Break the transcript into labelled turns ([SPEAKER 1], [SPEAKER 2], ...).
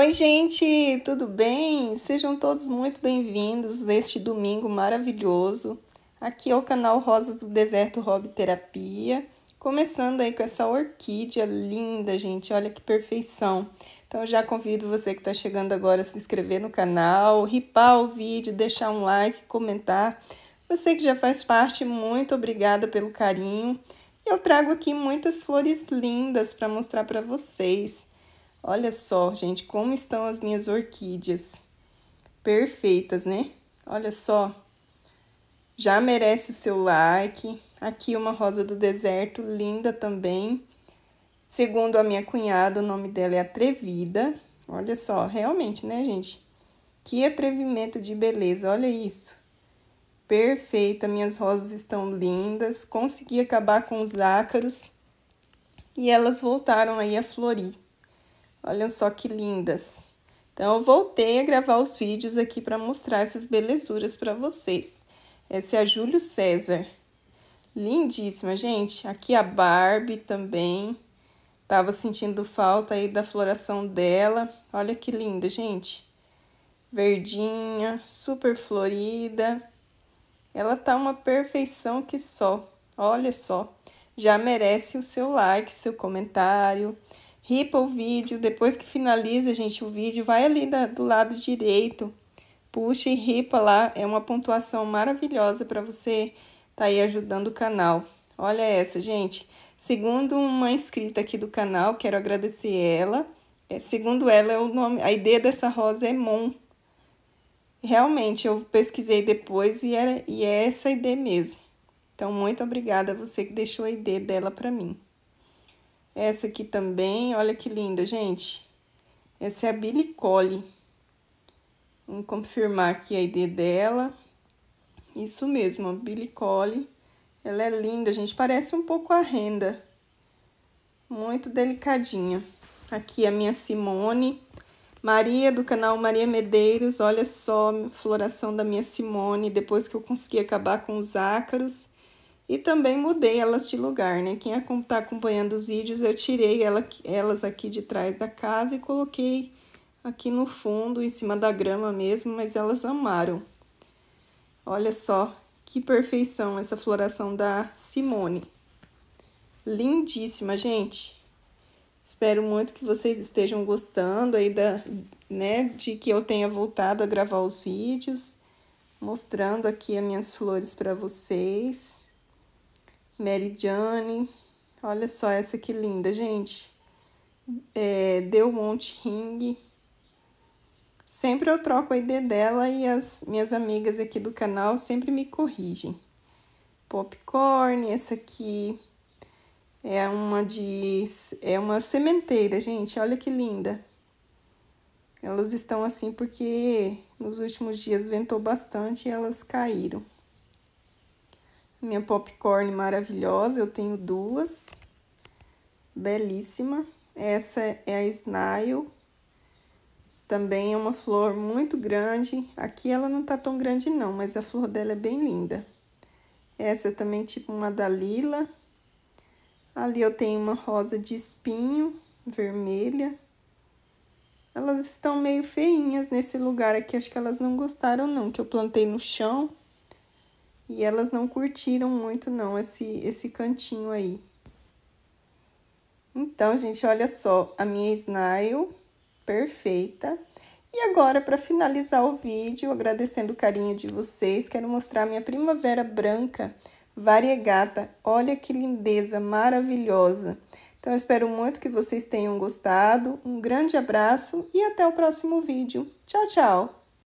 [SPEAKER 1] Oi, gente, tudo bem? Sejam todos muito bem-vindos neste domingo maravilhoso. Aqui é o canal Rosa do Deserto Hobby Terapia. Começando aí com essa orquídea linda, gente, olha que perfeição. Então, já convido você que está chegando agora a se inscrever no canal, ripar o vídeo, deixar um like, comentar. Você que já faz parte, muito obrigada pelo carinho. Eu trago aqui muitas flores lindas para mostrar para vocês. Olha só, gente, como estão as minhas orquídeas. Perfeitas, né? Olha só. Já merece o seu like. Aqui uma rosa do deserto, linda também. Segundo a minha cunhada, o nome dela é Atrevida. Olha só, realmente, né, gente? Que atrevimento de beleza, olha isso. Perfeita, minhas rosas estão lindas. Consegui acabar com os ácaros e elas voltaram aí a florir. Olha só que lindas. Então, eu voltei a gravar os vídeos aqui para mostrar essas belezuras para vocês. Essa é a Júlio César. Lindíssima, gente. Aqui a Barbie também. Tava sentindo falta aí da floração dela. Olha que linda, gente. Verdinha, super florida. Ela tá uma perfeição que só. Olha só. Já merece o seu like, seu comentário ripa o vídeo, depois que finaliza, gente, o vídeo, vai ali da, do lado direito, puxa e ripa lá, é uma pontuação maravilhosa para você tá aí ajudando o canal. Olha essa, gente. Segundo uma inscrita aqui do canal, quero agradecer ela. É, segundo ela, o nome, a ideia dessa rosa é Mon. Realmente, eu pesquisei depois e, era, e é essa a ideia mesmo. Então, muito obrigada a você que deixou a ideia dela para mim. Essa aqui também, olha que linda, gente. Essa é a Billy Cole. Vamos confirmar aqui a ID dela. Isso mesmo, a Billy Cole. Ela é linda, gente. Parece um pouco a renda. Muito delicadinha. Aqui a minha Simone. Maria, do canal Maria Medeiros. Olha só a floração da minha Simone. Depois que eu consegui acabar com os ácaros. E também mudei elas de lugar, né? Quem está acompanhando os vídeos, eu tirei ela, elas aqui de trás da casa e coloquei aqui no fundo, em cima da grama mesmo, mas elas amaram. Olha só que perfeição essa floração da Simone. Lindíssima, gente. Espero muito que vocês estejam gostando aí da, né, de que eu tenha voltado a gravar os vídeos, mostrando aqui as minhas flores para vocês. Mary Jane. Olha só essa que linda, gente. É, Deu Monte Ring. Sempre eu troco a ID dela e as minhas amigas aqui do canal sempre me corrigem. Popcorn, essa aqui é uma de é uma sementeira, gente. Olha que linda. Elas estão assim porque nos últimos dias ventou bastante e elas caíram. Minha popcorn maravilhosa, eu tenho duas. Belíssima. Essa é a Snail. Também é uma flor muito grande. Aqui ela não tá tão grande não, mas a flor dela é bem linda. Essa é também tipo uma Dalila. Ali eu tenho uma rosa de espinho, vermelha. Elas estão meio feinhas nesse lugar aqui, acho que elas não gostaram não, que eu plantei no chão e elas não curtiram muito não esse esse cantinho aí. Então, gente, olha só a minha snail perfeita. E agora, para finalizar o vídeo, agradecendo o carinho de vocês, quero mostrar a minha primavera branca variegata. Olha que lindeza maravilhosa. Então, espero muito que vocês tenham gostado. Um grande abraço e até o próximo vídeo. Tchau, tchau!